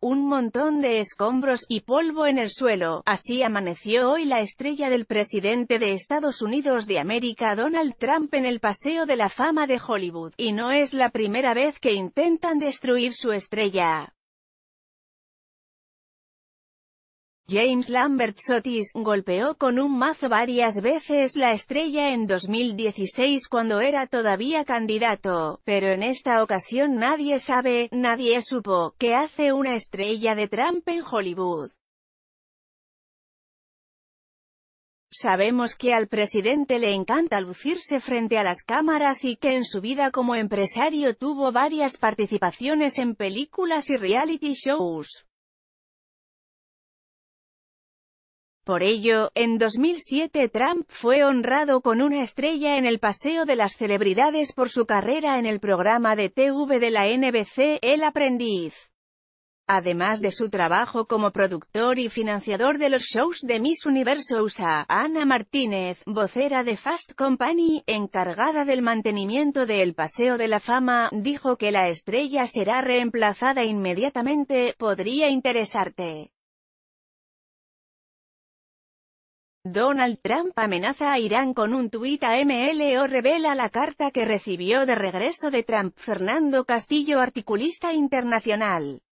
un montón de escombros y polvo en el suelo, así amaneció hoy la estrella del presidente de Estados Unidos de América Donald Trump en el Paseo de la Fama de Hollywood, y no es la primera vez que intentan destruir su estrella. James Lambert Sotis, golpeó con un mazo varias veces la estrella en 2016 cuando era todavía candidato, pero en esta ocasión nadie sabe, nadie supo, que hace una estrella de Trump en Hollywood. Sabemos que al presidente le encanta lucirse frente a las cámaras y que en su vida como empresario tuvo varias participaciones en películas y reality shows. Por ello, en 2007 Trump fue honrado con una estrella en el Paseo de las Celebridades por su carrera en el programa de TV de la NBC, El Aprendiz. Además de su trabajo como productor y financiador de los shows de Miss Universo USA, Ana Martínez, vocera de Fast Company, encargada del mantenimiento del Paseo de la Fama, dijo que la estrella será reemplazada inmediatamente, podría interesarte. Donald Trump amenaza a Irán con un tuit a O revela la carta que recibió de regreso de Trump. Fernando Castillo articulista internacional